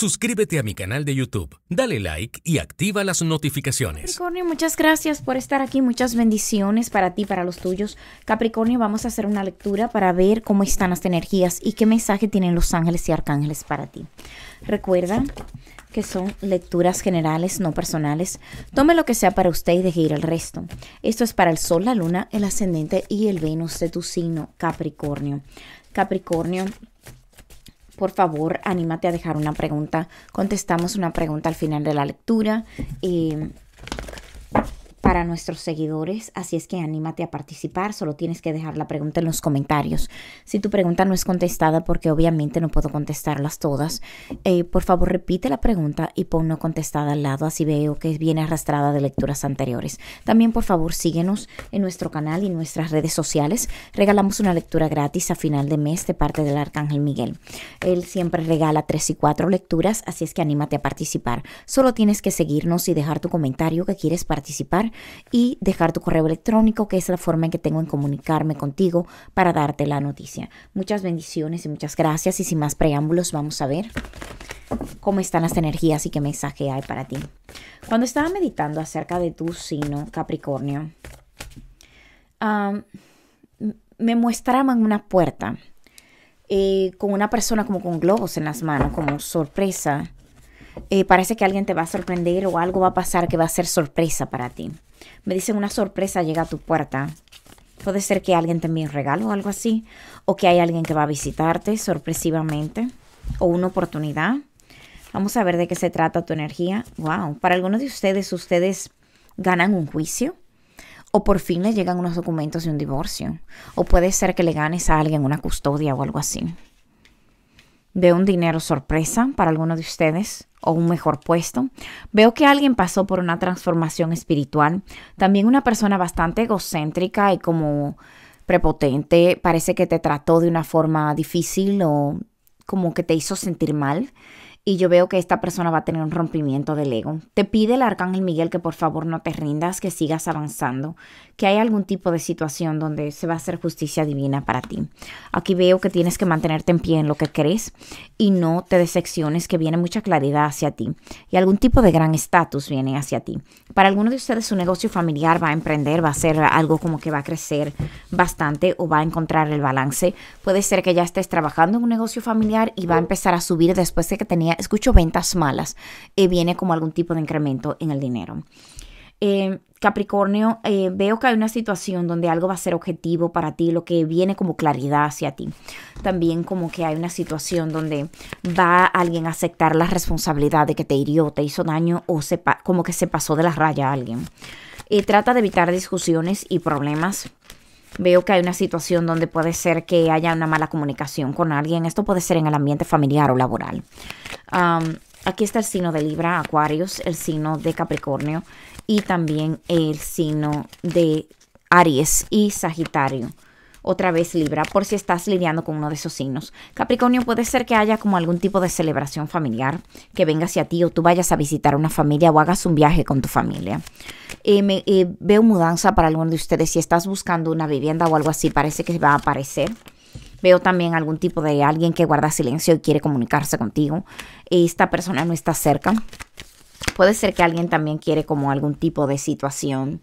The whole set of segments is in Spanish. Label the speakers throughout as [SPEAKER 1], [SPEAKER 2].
[SPEAKER 1] Suscríbete a mi canal de YouTube, dale like y activa las notificaciones. Capricornio, muchas gracias por estar aquí, muchas bendiciones para ti, para los tuyos. Capricornio, vamos a hacer una lectura para ver cómo están las energías y qué mensaje tienen los ángeles y arcángeles para ti. Recuerda que son lecturas generales, no personales. Tome lo que sea para usted y deje ir el resto. Esto es para el Sol, la Luna, el Ascendente y el Venus de tu signo Capricornio. Capricornio, por favor, anímate a dejar una pregunta. Contestamos una pregunta al final de la lectura. Eh, para nuestros seguidores, así es que anímate a participar, solo tienes que dejar la pregunta en los comentarios. Si tu pregunta no es contestada, porque obviamente no puedo contestarlas todas, eh, por favor repite la pregunta y pon no contestada al lado, así veo que viene arrastrada de lecturas anteriores. También por favor síguenos en nuestro canal y en nuestras redes sociales. Regalamos una lectura gratis a final de mes de parte del Arcángel Miguel. Él siempre regala tres y cuatro lecturas, así es que anímate a participar. Solo tienes que seguirnos y dejar tu comentario que quieres participar y dejar tu correo electrónico, que es la forma en que tengo en comunicarme contigo para darte la noticia. Muchas bendiciones y muchas gracias y sin más preámbulos vamos a ver cómo están las energías y qué mensaje hay para ti. Cuando estaba meditando acerca de tu sino Capricornio, me mostraban una puerta eh, con una persona como con globos en las manos, como sorpresa eh, parece que alguien te va a sorprender o algo va a pasar que va a ser sorpresa para ti. Me dicen una sorpresa llega a tu puerta. Puede ser que alguien te envíe un regalo o algo así, o que hay alguien que va a visitarte sorpresivamente, o una oportunidad. Vamos a ver de qué se trata tu energía. Wow, para algunos de ustedes, ustedes ganan un juicio, o por fin le llegan unos documentos de un divorcio, o puede ser que le ganes a alguien una custodia o algo así. Veo un dinero sorpresa para alguno de ustedes o un mejor puesto. Veo que alguien pasó por una transformación espiritual. También una persona bastante egocéntrica y como prepotente. Parece que te trató de una forma difícil o como que te hizo sentir mal y yo veo que esta persona va a tener un rompimiento del ego. Te pide el arcángel Miguel que por favor no te rindas, que sigas avanzando, que hay algún tipo de situación donde se va a hacer justicia divina para ti. Aquí veo que tienes que mantenerte en pie en lo que crees y no te decepciones, que viene mucha claridad hacia ti y algún tipo de gran estatus viene hacia ti. Para alguno de ustedes su negocio familiar va a emprender, va a ser algo como que va a crecer bastante o va a encontrar el balance. Puede ser que ya estés trabajando en un negocio familiar y va a empezar a subir después de que tenía escucho ventas malas, y eh, viene como algún tipo de incremento en el dinero. Eh, Capricornio, eh, veo que hay una situación donde algo va a ser objetivo para ti, lo que viene como claridad hacia ti. También como que hay una situación donde va alguien a aceptar la responsabilidad de que te hirió, te hizo daño o como que se pasó de la raya a alguien. trata de evitar discusiones y problemas veo que hay una situación donde puede ser que haya una mala comunicación con alguien. Esto puede ser en el ambiente familiar o laboral. aquí está el signo de Libra, Acuarios, el signo de Capricornio y también el signo de Aries y Sagitario otra vez Libra, por si estás lidiando con uno de esos signos. Capricornio, puede ser que haya como algún tipo de celebración familiar que venga hacia ti o tú vayas a visitar una familia o hagas un viaje con tu familia. Eh, eh, veo mudanza para alguno de ustedes. Si estás buscando una vivienda o algo así, parece que va a aparecer. Veo también algún tipo de alguien que guarda silencio y quiere comunicarse contigo. Esta persona no está cerca. Puede ser que alguien también quiere como algún tipo de situación,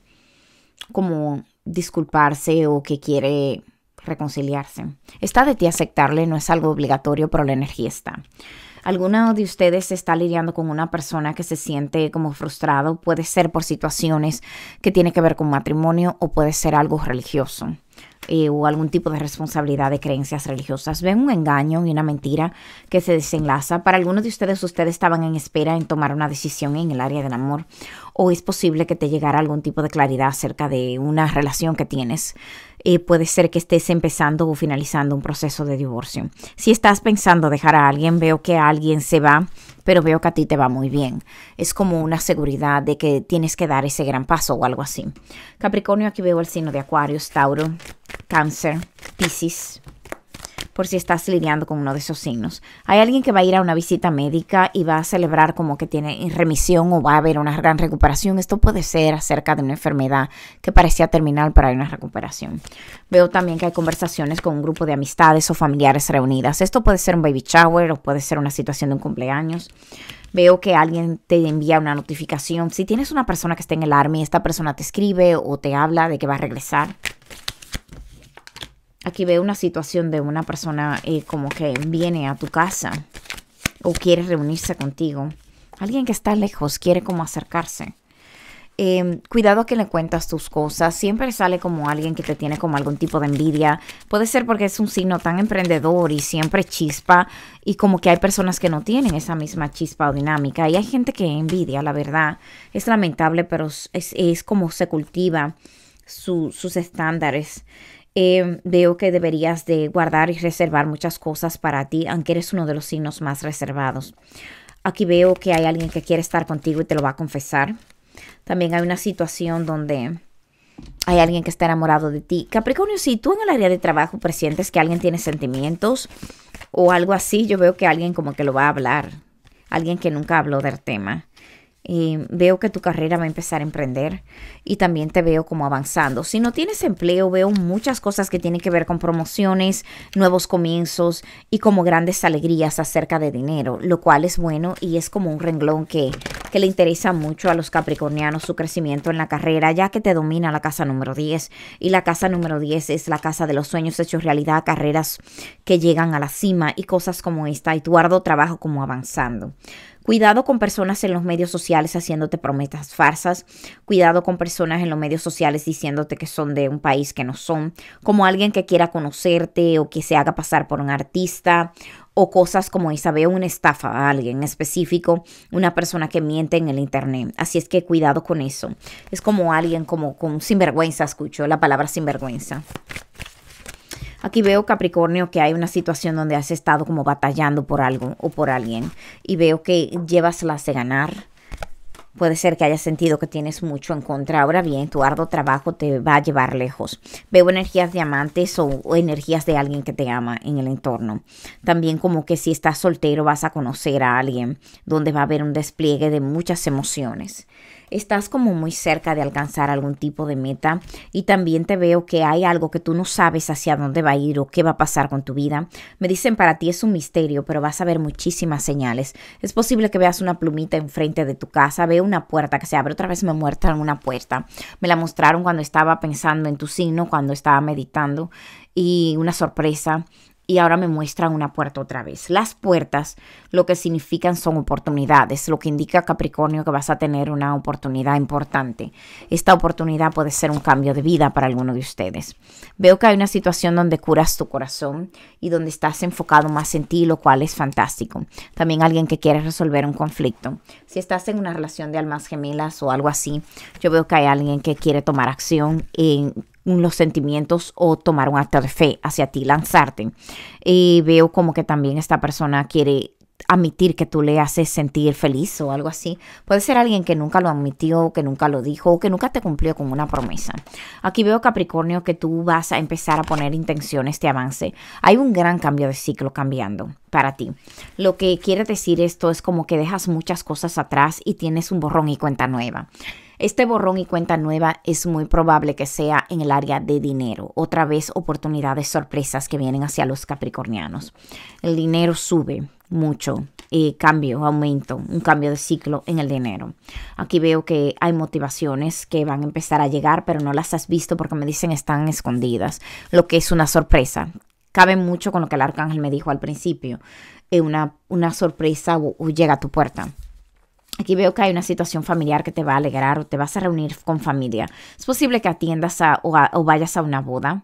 [SPEAKER 1] como disculparse o que quiere reconciliarse. Está de ti aceptarle, no es algo obligatorio, pero la energía está. ¿Alguno de ustedes está lidiando con una persona que se siente como frustrado? Puede ser por situaciones que tiene que ver con matrimonio o puede ser algo religioso. Eh, o algún tipo de responsabilidad de creencias religiosas. Ven un engaño y una mentira que se desenlaza. Para algunos de ustedes, ustedes estaban en espera en tomar una decisión en el área del amor o es posible que te llegara algún tipo de claridad acerca de una relación que tienes. Eh, puede ser que estés empezando o finalizando un proceso de divorcio. Si estás pensando dejar a alguien, veo que alguien se va pero veo que a ti te va muy bien. Es como una seguridad de que tienes que dar ese gran paso o algo así. Capricornio, aquí veo el signo de Acuario, Tauro, Cáncer, Pisces, por si estás lidiando con uno de esos signos. Hay alguien que va a ir a una visita médica y va a celebrar como que tiene remisión o va a haber una gran recuperación. Esto puede ser acerca de una enfermedad que parecía terminal, pero hay una recuperación. Veo también que hay conversaciones con un grupo de amistades o familiares reunidas. Esto puede ser un baby shower o puede ser una situación de un cumpleaños veo que alguien te envía una notificación. Si tienes una persona que está en el army, esta persona te escribe o te habla de que va a regresar. Aquí veo una situación de una persona eh, como que viene a tu casa o quiere reunirse contigo. Alguien que está lejos quiere como acercarse. Em, cuidado que le cuentas tus cosas. Siempre sale como alguien que te tiene como algún tipo de envidia. Puede ser porque es un signo tan emprendedor y siempre chispa. Y como que hay personas que no tienen esa misma chispa o dinámica. Y hay gente que envidia, la verdad. Es lamentable, pero es, como se cultiva sus estándares. Em, veo que deberías de guardar y reservar muchas cosas para ti, aunque eres uno de los signos más reservados. Aquí veo que hay alguien que quiere estar contigo y te lo va a confesar. También hay una situación donde hay alguien que está enamorado de ti. Capricornio, si tú en el área de trabajo presientes que alguien tiene sentimientos o algo así, yo veo que alguien como que lo va a hablar. Alguien que nunca habló del tema. Eh, veo que tu carrera va a empezar a emprender y también te veo como avanzando. Si no tienes empleo, veo muchas cosas que tienen que ver con promociones, nuevos comienzos y como grandes alegrías acerca de dinero, lo cual es bueno y es como un renglón que, que le interesa mucho a los capricornianos su crecimiento en la carrera, ya que te domina la casa número 10 y la casa número 10 es la casa de los sueños hechos realidad, carreras que llegan a la cima y cosas como esta y tu trabajo como avanzando. Cuidado con personas en los medios sociales haciéndote promesas farsas. Cuidado con personas en los medios sociales diciéndote que son de un país que no son. Como alguien que quiera conocerte o que se haga pasar por un artista o cosas como esa, veo una estafa a alguien específico, una persona que miente en el internet. Así es que cuidado con eso. Es como alguien como con sinvergüenza, escucho la palabra sinvergüenza. Aquí veo Capricornio que hay una situación donde has estado como batallando por algo o por alguien y veo que llevas las de ganar. Puede ser que hayas sentido que tienes mucho en contra. Ahora bien, tu arduo trabajo te va a llevar lejos. Veo energías diamantes o, o, energías de alguien que te ama en el entorno. También como que si estás soltero vas a conocer a alguien donde va a haber un despliegue de muchas emociones estás como muy cerca de alcanzar algún tipo de meta y también te veo que hay algo que tú no sabes hacia dónde va a ir o qué va a pasar con tu vida. Me dicen para ti es un misterio, pero vas a ver muchísimas señales. Es posible que veas una plumita enfrente de tu casa, veo una puerta que se abre, otra vez me muestran una puerta. Me la mostraron cuando estaba pensando en tu signo, cuando estaba meditando y una sorpresa y ahora me muestra una puerta otra vez. Las puertas lo que significan son oportunidades, lo que indica Capricornio que vas a tener una oportunidad importante. Esta oportunidad puede ser un cambio de vida para alguno de ustedes. Veo que hay una situación donde curas tu corazón y donde estás enfocado más en ti, lo cual es fantástico. También alguien que quiere resolver un conflicto. Si estás en una relación de almas gemelas o algo así, yo veo que hay alguien que quiere tomar acción en los sentimientos o tomar un acto de fe hacia ti, lanzarte. Y veo como que también esta persona quiere admitir que tú le haces sentir feliz o algo así. Puede ser alguien que nunca lo admitió, que nunca lo dijo o que nunca te cumplió con una promesa. Aquí veo Capricornio que tú vas a empezar a poner intenciones de avance. Hay un gran cambio de ciclo cambiando para ti. Lo que quiere decir esto es como que dejas muchas cosas atrás y tienes un borrón y cuenta nueva. Este borrón y cuenta nueva es muy probable que sea en el área de dinero. Otra vez oportunidades sorpresas que vienen hacia los capricornianos. El dinero sube mucho. y eh, cambio, aumento, un cambio de ciclo en el dinero. Aquí veo que hay motivaciones que van a empezar a llegar, pero no las has visto porque me dicen están escondidas, lo que es una sorpresa. Cabe mucho con lo que el arcángel me dijo al principio. Eh, una, una sorpresa llega a tu puerta. Aquí veo que hay una situación familiar que te va a alegrar o te vas a reunir con familia. Es posible que atiendas o, vayas a una boda.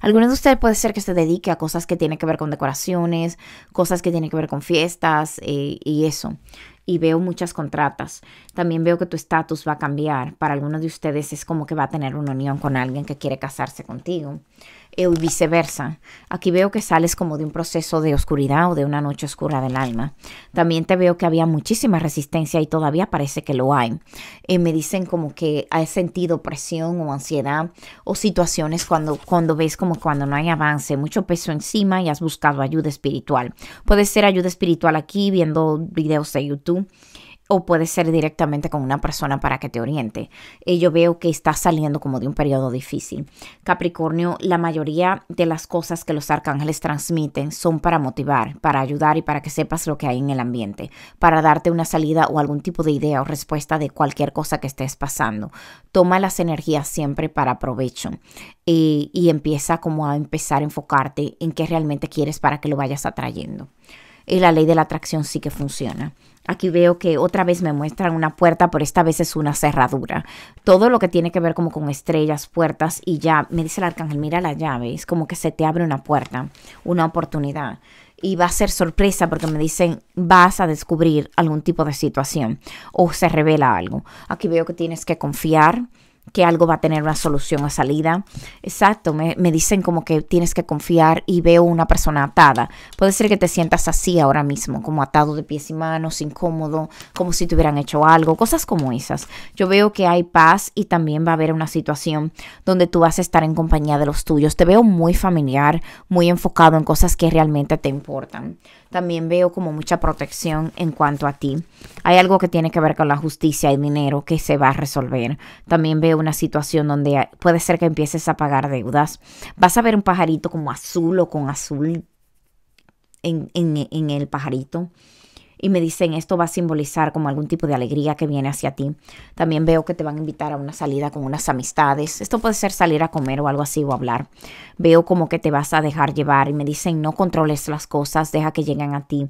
[SPEAKER 1] Algunos de ustedes puede ser que se dedique a cosas que tienen que ver con decoraciones, cosas que tienen que ver con fiestas eh, y eso. Y veo muchas contratas. También veo que tu estatus va a cambiar. Para algunos de ustedes es como que va a tener una unión con alguien que quiere casarse contigo y viceversa. Aquí veo que sales como de un proceso de oscuridad o de una noche oscura del alma. También te veo que había muchísima resistencia y todavía parece que lo hay. Eh, me dicen como que has sentido presión o ansiedad o situaciones cuando, cuando ves como cuando no hay avance, mucho peso encima y has buscado ayuda espiritual. Puede ser ayuda espiritual aquí viendo videos de YouTube o puede ser directamente con una persona para que te oriente. Eh, yo veo que estás saliendo como de un periodo difícil. Capricornio, la mayoría de las cosas que los arcángeles transmiten son para motivar, para ayudar y para que sepas lo que hay en el ambiente, para darte una salida o algún tipo de idea o respuesta de cualquier cosa que estés pasando. Toma las energías siempre para provecho y, eh, y empieza como a empezar a enfocarte en qué realmente quieres para que lo vayas atrayendo. Y eh, la ley de la atracción sí que funciona. Aquí veo que otra vez me muestran una puerta, pero esta vez es una cerradura. Todo lo que tiene que ver como con estrellas, puertas y ya, me dice el arcángel, mira la llave, es como que se te abre una puerta, una oportunidad. Y va a ser sorpresa porque me dicen, vas a descubrir algún tipo de situación o se revela algo. Aquí veo que tienes que confiar, que algo va a tener una solución a salida. Exacto, me, me, dicen como que tienes que confiar y veo una persona atada. Puede ser que te sientas así ahora mismo, como atado de pies y manos, incómodo, como si te hubieran hecho algo, cosas como esas. Yo veo que hay paz y también va a haber una situación donde tú vas a estar en compañía de los tuyos. Te veo muy familiar, muy enfocado en cosas que realmente te importan. También veo como mucha protección en cuanto a ti. Hay algo que tiene que ver con la justicia y dinero que se va a resolver. También veo una situación donde puede ser que empieces a pagar deudas. Vas a ver un pajarito como azul o con azul en, el pajarito y me dicen esto va a simbolizar como algún tipo de alegría que viene hacia ti. También veo que te van a invitar a una salida con unas amistades. Esto puede ser salir a comer o algo así o hablar. Veo como que te vas a dejar llevar y me dicen no controles las cosas, deja que lleguen a ti.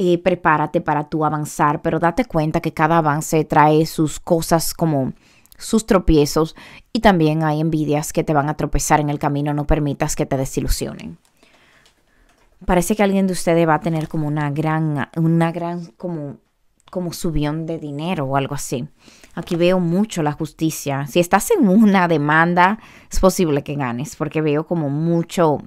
[SPEAKER 1] y prepárate para tu avanzar, pero date cuenta que cada avance trae sus cosas como sus tropiezos y también hay envidias que te van a tropezar en el camino, no permitas que te desilusionen. Parece que alguien de ustedes va a tener como una gran, una gran como, como subión de dinero o algo así. Aquí veo mucho la justicia. Si estás en una demanda, es posible que ganes, porque veo como mucho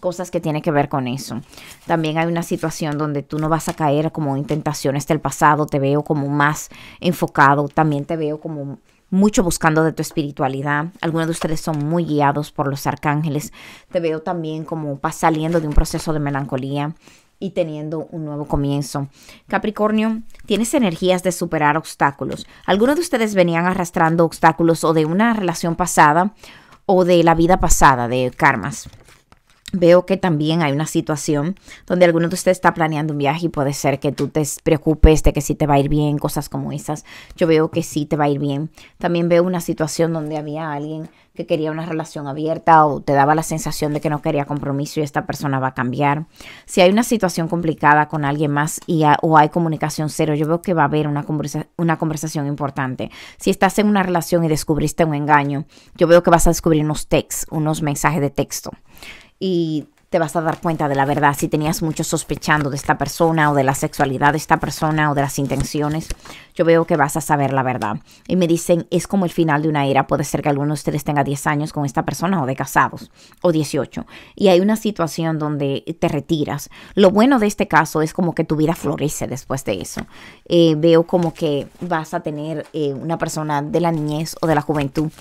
[SPEAKER 1] cosas que tiene que ver con eso. También hay una situación donde tú no vas a caer como en tentaciones del pasado, te veo como más enfocado, también te veo como mucho buscando de tu espiritualidad. Algunos de ustedes son muy guiados por los arcángeles. Te veo también como saliendo de un proceso de melancolía y teniendo un nuevo comienzo. Capricornio, tienes energías de superar obstáculos. Algunos de ustedes venían arrastrando obstáculos o de una relación pasada o de la vida pasada, de karmas. Veo que también hay una situación donde alguno de ustedes está planeando un viaje y puede ser que tú te preocupes de que si te va a ir bien, cosas como esas. Yo veo que sí te va a ir bien. También veo una situación donde había alguien que quería una relación abierta o te daba la sensación de que no quería compromiso y esta persona va a cambiar. Si hay una situación complicada con alguien más y o hay comunicación cero, yo veo que va a haber una, una conversación importante. Si estás en una relación y descubriste un engaño, yo veo que vas a descubrir unos texts, unos mensajes de texto y te vas a dar cuenta de la verdad si tenías mucho sospechando de esta persona o de la sexualidad de esta persona o de las intenciones. Yo veo que vas a saber la verdad. Y me dicen, es como el final de una era. Puede ser que alguno de ustedes tenga 10 años con esta persona o de casados o 18. Y hay una situación donde te retiras. Lo bueno de este caso es como que tu vida florece después de eso. Eh, veo como que vas a tener eh, una persona de la niñez o de la juventud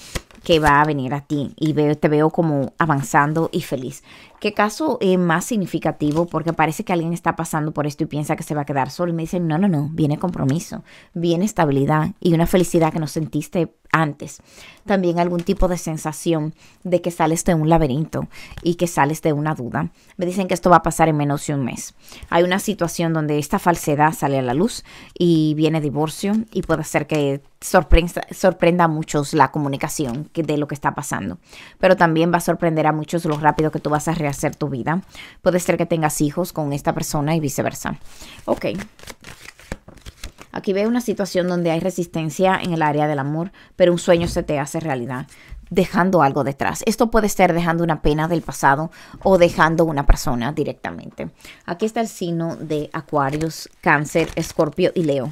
[SPEAKER 1] que va a venir a ti y veo, te veo como avanzando y feliz. ¿Qué caso eh, más significativo? Porque parece que alguien está pasando por esto y piensa que se va a quedar solo. Y me dicen, no, no, no, viene compromiso, viene estabilidad y una felicidad que no sentiste antes. También algún tipo de sensación de que sales de un laberinto y que sales de una duda. Me dicen que esto va a pasar en menos de un mes. Hay una situación donde esta falsedad sale a la luz y viene divorcio y puede ser que sorprenda, sorprenda a muchos la comunicación de lo que está pasando. Pero también va a sorprender a muchos lo rápido que tú vas a realizar hacer tu vida. Puede ser que tengas hijos con esta persona y viceversa. Ok. Aquí veo una situación donde hay resistencia en el área del amor, pero un sueño se te hace realidad dejando algo detrás. Esto puede ser dejando una pena del pasado o dejando una persona directamente. Aquí está el signo de Acuarios, Cáncer, Escorpio y Leo.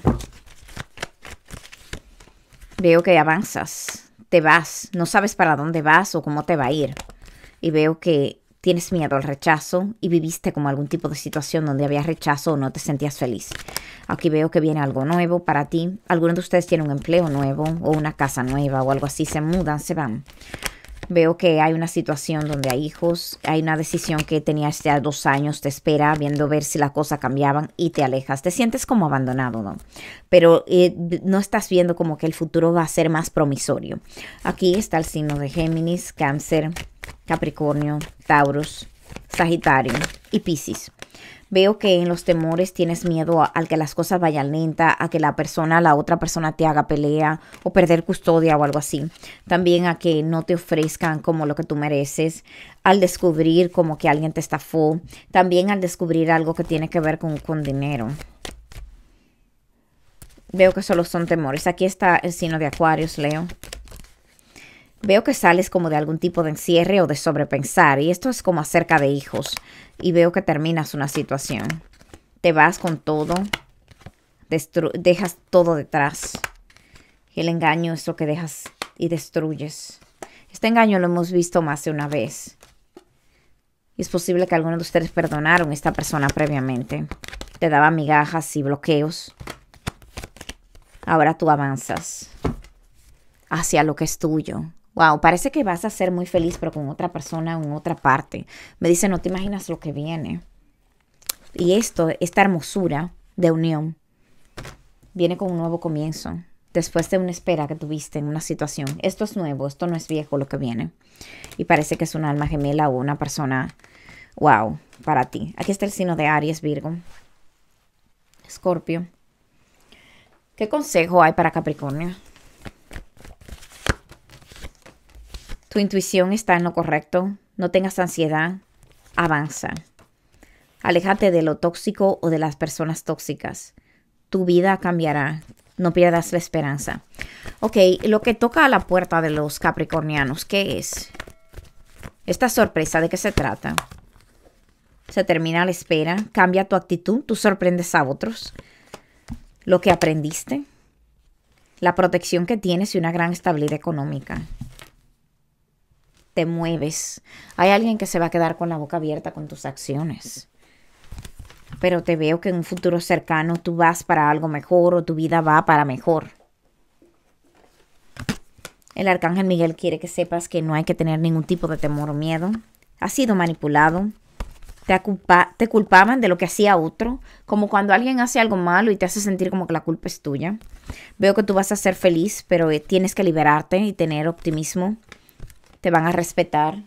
[SPEAKER 1] Veo que avanzas, te vas, no sabes para dónde vas o cómo te va a ir. Y veo que tienes miedo al rechazo y viviste como algún tipo de situación donde había rechazo o no te sentías feliz. Aquí veo que viene algo nuevo para ti. Algunos de ustedes tienen un empleo nuevo o una casa nueva o algo así, se mudan, se van. Veo que hay una situación donde hay hijos, hay una decisión que tenías ya dos años, te espera, viendo ver si las cosas cambiaban y te alejas. Te sientes como abandonado, ¿no? Pero eh, no estás viendo como que el futuro va a ser más promisorio. Aquí está el signo de Géminis, Cáncer, Capricornio, Taurus, Sagitario y Piscis. Veo que en los temores tienes miedo al que las cosas vayan lenta, a que la persona, la otra persona te haga pelea o perder custodia o algo así. También a que no te ofrezcan como lo que tú mereces, al descubrir como que alguien te estafó, también al descubrir algo que tiene que ver con, con dinero. Veo que solo son temores. Aquí está el signo de Acuarios, Leo. Veo que sales como de algún tipo de encierre o de sobrepensar, y esto es como acerca de hijos, y veo que terminas una situación. Te vas con todo, dejas todo detrás. El engaño es lo que dejas y destruyes. Este engaño lo hemos visto más de una vez. es posible que algunos de ustedes perdonaron a esta persona previamente. Te daba migajas y bloqueos. Ahora tú avanzas hacia lo que es tuyo, wow, parece que vas a ser muy feliz, pero con otra persona en otra parte. Me dice, no te imaginas lo que viene. Y esto, esta hermosura de unión, viene con un nuevo comienzo, después de una espera que tuviste en una situación. Esto es nuevo, esto no es viejo lo que viene. Y parece que es un alma gemela o una persona, wow, para ti. Aquí está el signo de Aries, Virgo, Escorpio. ¿Qué consejo hay para Capricornio? Tu intuición está en lo correcto, no tengas ansiedad, avanza. Aléjate de lo tóxico o de las personas tóxicas. Tu vida cambiará, no pierdas la esperanza. Ok, lo que toca a la puerta de los capricornianos, ¿qué es? Esta sorpresa, ¿de qué se trata? Se termina la espera, cambia tu actitud, tú sorprendes a otros. Lo que aprendiste, la protección que tienes y una gran estabilidad económica te mueves. Hay alguien que se va a quedar con la boca abierta con tus acciones. Pero te veo que en un futuro cercano tú vas para algo mejor o tu vida va para mejor. El arcángel Miguel quiere que sepas que no hay que tener ningún tipo de temor o miedo. Has sido manipulado. Te, te culpaban de lo que hacía otro, como cuando alguien hace algo malo y te hace sentir como que la culpa es tuya. Veo que tú vas a ser feliz, pero eh, tienes que liberarte y tener optimismo te van a respetar.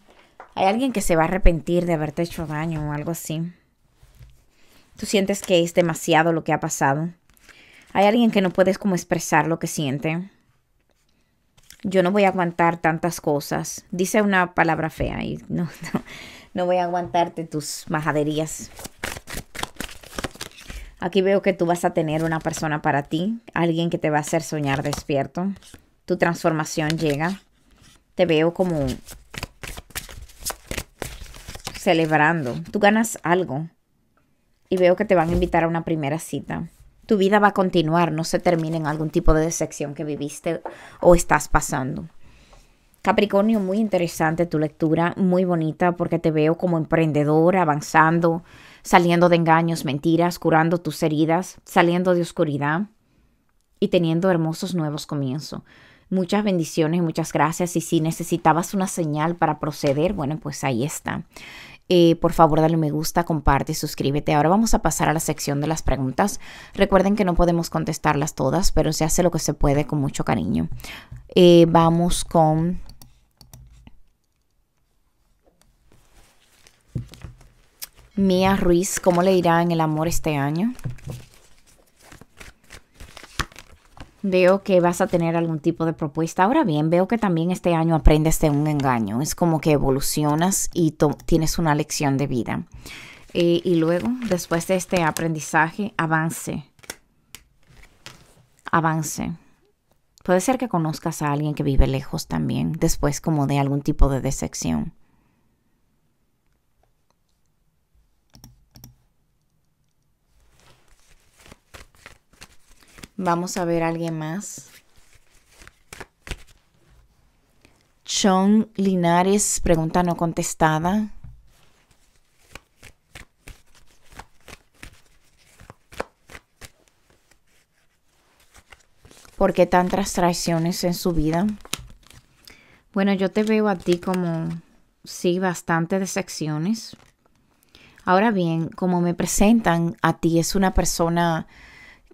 [SPEAKER 1] Hay alguien que se va a arrepentir de haberte hecho daño o algo así. Tú sientes que es demasiado lo que ha pasado. Hay alguien que no puedes como expresar lo que siente. Yo no voy a aguantar tantas cosas. Dice una palabra fea y no, no, voy a aguantarte tus majaderías. Aquí veo que tú vas a tener una persona para ti, alguien que te va a hacer soñar despierto. Tu transformación llega te veo como celebrando. Tú ganas algo y veo que te van a invitar a una primera cita. Tu vida va a continuar, no se termina en algún tipo de decepción que viviste o estás pasando. Capricornio, muy interesante tu lectura, muy bonita porque te veo como emprendedor, avanzando, saliendo de engaños, mentiras, curando tus heridas, saliendo de oscuridad y teniendo hermosos nuevos comienzos. Muchas bendiciones, muchas gracias. Y si necesitabas una señal para proceder, bueno, pues ahí está. Eh, por favor, dale me gusta, comparte, suscríbete. Ahora vamos a pasar a la sección de las preguntas. Recuerden que no podemos contestarlas todas, pero se hace lo que se puede con mucho cariño. Eh, vamos con... Mía Ruiz, ¿cómo le irá en el amor este año? Veo que vas a tener algún tipo de propuesta. Ahora bien, veo que también este año aprendes de un engaño. Es como que evolucionas y tienes una lección de vida. Eh, y luego, después de este aprendizaje, avance. Avance. Puede ser que conozcas a alguien que vive lejos también, después como de algún tipo de decepción. Vamos a ver a alguien más. Sean Linares, pregunta no contestada. ¿Por qué tantas traiciones en su vida? Bueno, yo te veo a ti como, sí, bastante decepciones. Ahora bien, como me presentan a ti, es una persona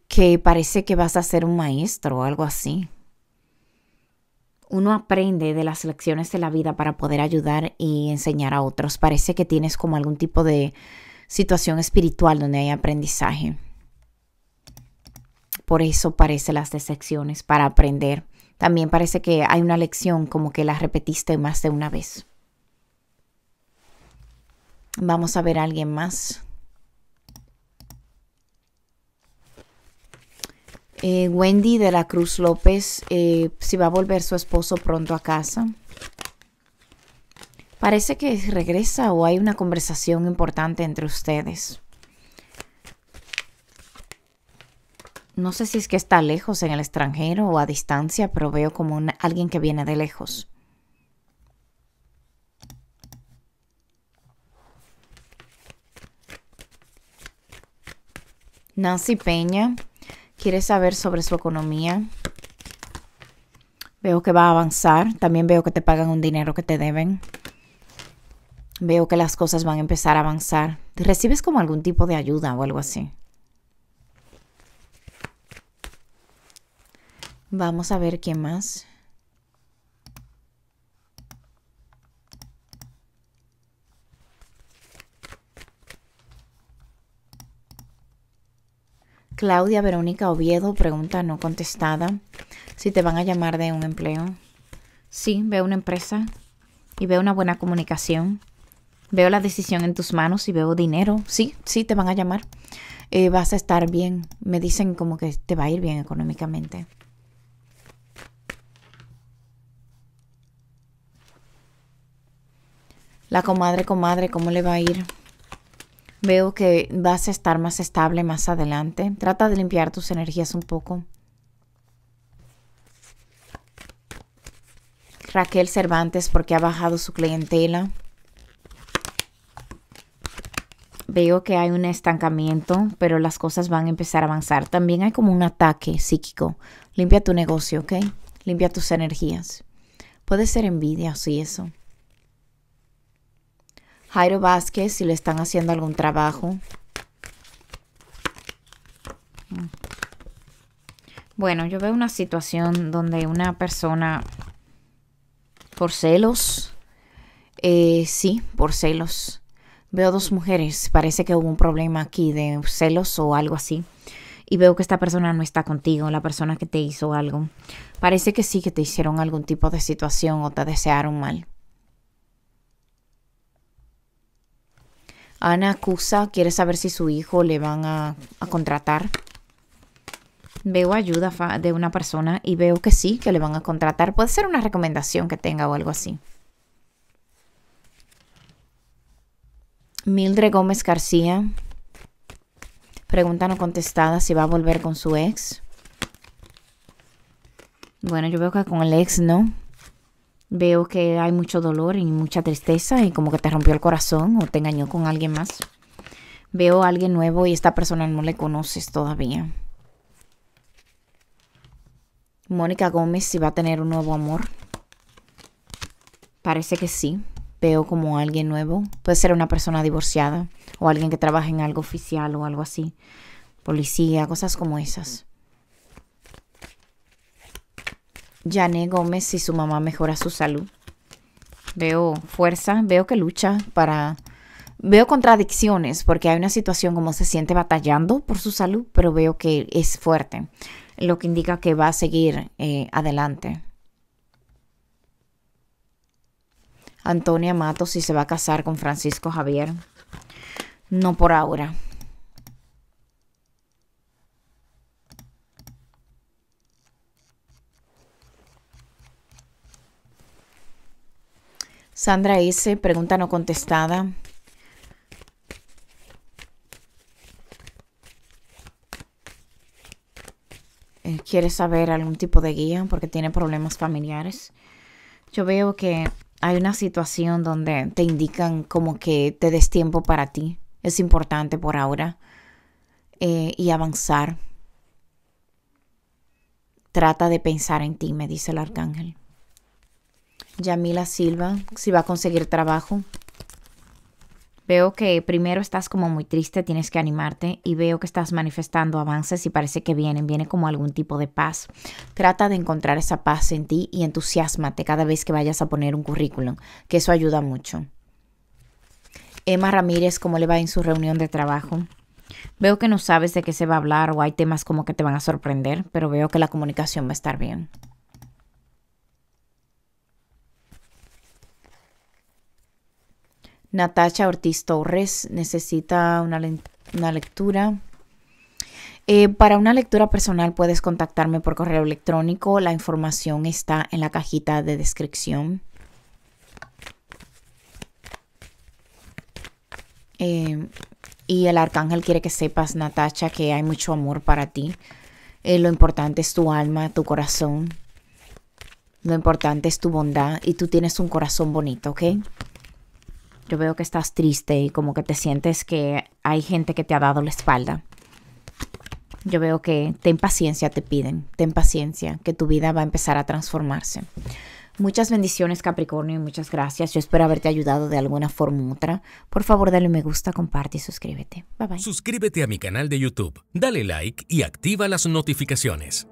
[SPEAKER 1] que parece que vas a ser un maestro o algo así. Uno aprende de las lecciones de la vida para poder ayudar y enseñar a otros. Parece que tienes como algún tipo de situación espiritual donde hay aprendizaje. Por eso parece las decepciones, para aprender. También parece que hay una lección como que la repetiste más de una vez. Vamos a ver a alguien más. Eh, Wendy de la Cruz López, eh, si va a volver su esposo pronto a casa. Parece que regresa o hay una conversación importante entre ustedes. No sé si es que está lejos en el extranjero o a distancia, pero veo como alguien que viene de lejos. Nancy Peña, ¿Quieres saber sobre su economía. Veo que va a avanzar. También veo que te pagan un dinero que te deben. Veo que las cosas van a empezar a avanzar. recibes como algún tipo de ayuda o algo así. Vamos a ver quién más. Claudia Verónica Oviedo, pregunta no contestada. Si te van a llamar de un empleo. Sí, veo una empresa y veo una buena comunicación. Veo la decisión en tus manos y veo dinero. Sí, sí, te van a llamar. Eh, vas a estar bien. Me dicen como que te va a ir bien económicamente. La comadre, comadre, ¿cómo le va a ir? Veo que vas a estar más estable más adelante. Trata de limpiar tus energías un poco. Raquel Cervantes porque ha bajado su clientela. Veo que hay un estancamiento, pero las cosas van a empezar a avanzar. También hay como un ataque psíquico. Limpia tu negocio, ¿ok? Limpia tus energías. Puede ser envidia, sí, eso. Jairo Vázquez si le están haciendo algún trabajo. Mm. Bueno, yo veo una situación donde una persona por celos, eh, sí, por celos. Veo dos mujeres, parece que hubo un problema aquí de celos o algo así. Y veo que esta persona no está contigo, la persona que te hizo algo. Parece que sí que te hicieron algún tipo de situación o te desearon mal. Ana acusa, quiere saber si su hijo le van a, contratar. Veo ayuda de una persona y veo que sí, que le van a contratar. Puede ser una recomendación que tenga o algo así. Mildred Gómez García. Pregunta no contestada si va a volver con su ex. Bueno, yo veo que con el ex no. Veo que hay mucho dolor y mucha tristeza y como que te rompió el corazón o te engañó con alguien más. Veo a alguien nuevo y esta persona no le conoces todavía. Mónica Gómez si va a tener un nuevo amor. Parece que sí. Veo como alguien nuevo. Puede ser una persona divorciada o alguien que trabaja en algo oficial o algo así. Policía, cosas como esas. yané Gómez y su mamá mejora su salud. Veo fuerza, veo que lucha para... Veo contradicciones porque hay una situación como se siente batallando por su salud, pero veo que es fuerte, lo que indica que va a seguir eh, adelante. Antonia Matos si se va a casar con Francisco Javier. No por ahora. Sandra S., pregunta no contestada. Eh, Quiere saber algún tipo de guía porque tiene problemas familiares. Yo veo que hay una situación donde te indican como que te des tiempo para ti. Es importante por ahora. Eh, y avanzar. Trata de pensar en ti, me dice el arcángel. Yamila Silva, si va a conseguir trabajo. Veo que primero estás como muy triste, tienes que animarte y veo que estás manifestando avances y parece que vienen, viene como algún tipo de paz. Trata de encontrar esa paz en ti y entusiasmate cada vez que vayas a poner un currículum, que eso ayuda mucho. Emma Ramírez, ¿cómo le va en su reunión de trabajo? Veo que no sabes de qué se va a hablar o hay temas como que te van a sorprender, pero veo que la comunicación va a estar bien. Natacha Ortiz Torres necesita una, lectura. Eh, para una lectura personal puedes contactarme por correo electrónico. La información está en la cajita de descripción. Eh, y el arcángel quiere que sepas, Natacha, que hay mucho amor para ti. Eh, lo importante es tu alma, tu corazón. Lo importante es tu bondad y tú tienes un corazón bonito, ¿ok? Yo veo que estás triste y como que te sientes que hay gente que te ha dado la espalda. Yo veo que ten paciencia, te piden, ten paciencia, que tu vida va a empezar a transformarse. Muchas bendiciones Capricornio y muchas gracias. Yo espero haberte ayudado de alguna forma u otra. Por favor, dale me gusta, comparte y suscríbete. Bye bye. Suscríbete a mi canal de YouTube, dale like y activa las notificaciones.